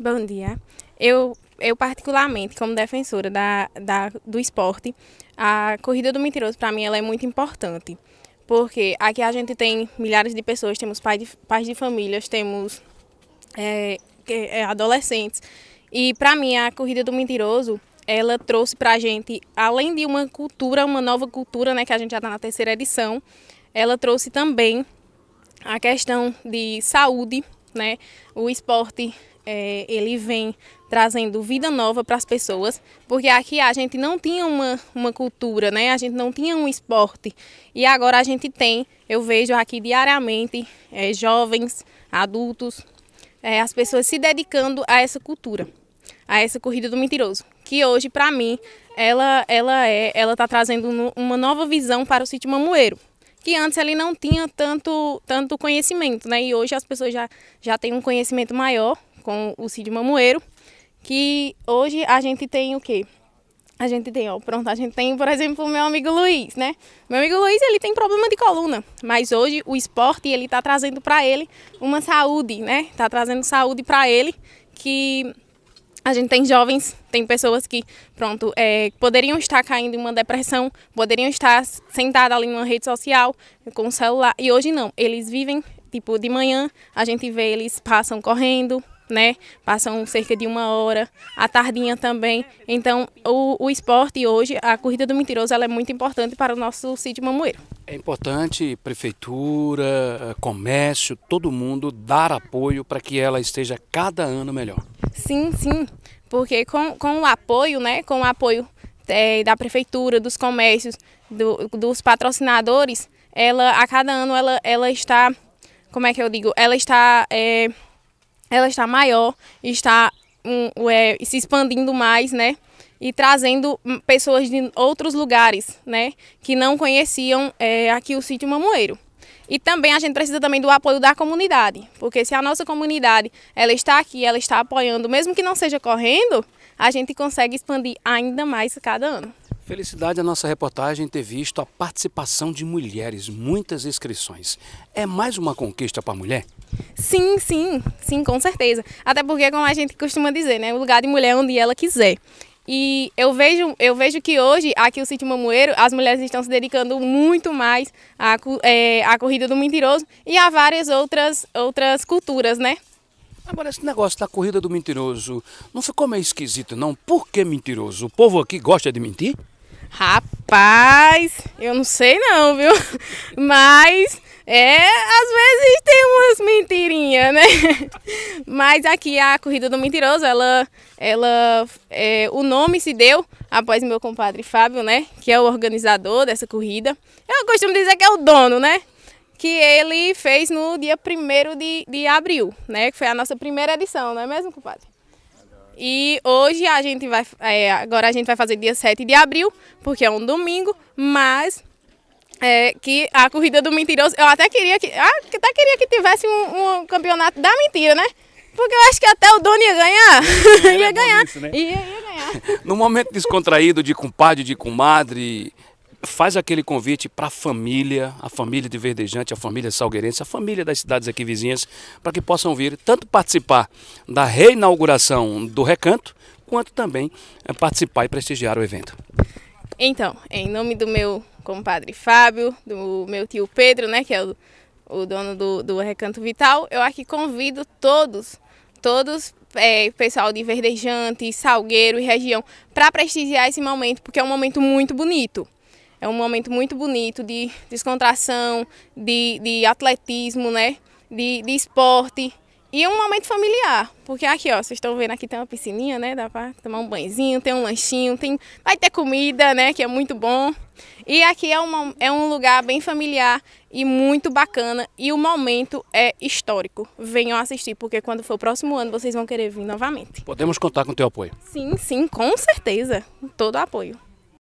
Bom dia. Eu, eu particularmente, como defensora da, da, do esporte, a corrida do mentiroso para mim ela é muito importante, porque aqui a gente tem milhares de pessoas, temos pais de, pais de famílias, temos é, é, adolescentes e para mim a corrida do mentiroso ela trouxe para a gente, além de uma cultura, uma nova cultura, né, que a gente já está na terceira edição, ela trouxe também a questão de saúde, né? O esporte é, ele vem trazendo vida nova para as pessoas, porque aqui a gente não tinha uma, uma cultura, né? A gente não tinha um esporte. E agora a gente tem, eu vejo aqui diariamente é, jovens, adultos, é, as pessoas se dedicando a essa cultura, a essa corrida do mentiroso, que hoje para mim ela ela é, ela está trazendo uma nova visão para o sítio Mamoeiro que antes ele não tinha tanto, tanto conhecimento, né? E hoje as pessoas já, já têm um conhecimento maior com o Cid Mamoeiro, que hoje a gente tem o quê? A gente tem, ó, pronto, a gente tem, por exemplo, o meu amigo Luiz, né? Meu amigo Luiz, ele tem problema de coluna, mas hoje o esporte, ele tá trazendo para ele uma saúde, né? Tá trazendo saúde para ele, que a gente tem jovens, tem pessoas que, pronto, é, poderiam estar caindo em uma depressão, poderiam estar sentada ali numa rede social, com o um celular, e hoje não. Eles vivem, tipo, de manhã, a gente vê eles passam correndo, né? Passam cerca de uma hora, à tardinha também. Então, o, o esporte hoje, a corrida do mentiroso, ela é muito importante para o nosso sítio Mamoeiro. É importante prefeitura, eh, comércio, todo mundo dar apoio para que ela esteja cada ano melhor. Sim, sim, porque com, com o apoio, né? Com o apoio é, da prefeitura, dos comércios, do, dos patrocinadores, ela a cada ano ela, ela está, como é que eu digo? Ela está é, ela está maior, está um, é, se expandindo mais, né? E trazendo hum, pessoas de outros lugares, né? Que não conheciam é, aqui o sítio Mamoeiro. E também a gente precisa também do apoio da comunidade, porque se a nossa comunidade ela está aqui, ela está apoiando, mesmo que não seja correndo, a gente consegue expandir ainda mais cada ano. Felicidade a nossa reportagem ter visto a participação de mulheres, muitas inscrições. É mais uma conquista para a mulher? Sim, sim, sim, com certeza. Até porque, como a gente costuma dizer, né? O lugar de mulher é onde ela quiser. E eu vejo, eu vejo que hoje, aqui no Sítio Mamoeiro, as mulheres estão se dedicando muito mais à, é, à corrida do mentiroso e a várias outras, outras culturas, né? Agora, esse negócio da corrida do mentiroso não ficou meio é esquisito, não? Por que mentiroso? O povo aqui gosta de mentir? Rapaz, eu não sei não, viu? Mas é, às vezes tem umas mentirinhas, né? Mas aqui a corrida do mentiroso, ela, ela, é, o nome se deu após meu compadre Fábio, né? Que é o organizador dessa corrida. Eu costumo dizer que é o dono, né? Que ele fez no dia 1 de, de abril, né? Que foi a nossa primeira edição, não é mesmo, compadre? E hoje a gente vai. É, agora a gente vai fazer dia 7 de abril, porque é um domingo, mas é, que a corrida do mentiroso, eu até queria ah, que, até queria que tivesse um, um campeonato da mentira, né? Porque eu acho que até o dono ia ganhar. ia, ganhar. Isso, né? ia, ia ganhar. No momento descontraído de compadre, de comadre, faz aquele convite para a família, a família de Verdejante, a família salgueirense, a família das cidades aqui vizinhas, para que possam vir tanto participar da reinauguração do recanto, quanto também eh, participar e prestigiar o evento. Então, em nome do meu compadre Fábio, do meu tio Pedro, né, que é o, o dono do, do, Recanto Vital, eu aqui convido todos, todos, é, pessoal de Verdejante, Salgueiro e região, para prestigiar esse momento, porque é um momento muito bonito. É um momento muito bonito de descontração, de, de atletismo, né, de, de esporte. E um momento familiar, porque aqui, ó, vocês estão vendo aqui tem uma piscininha, né? Dá pra tomar um banhozinho, tem um lanchinho, tem... vai ter comida, né? Que é muito bom. E aqui é, uma, é um lugar bem familiar e muito bacana. E o momento é histórico. Venham assistir, porque quando for o próximo ano vocês vão querer vir novamente. Podemos contar com o teu apoio? Sim, sim, com certeza. Todo o apoio.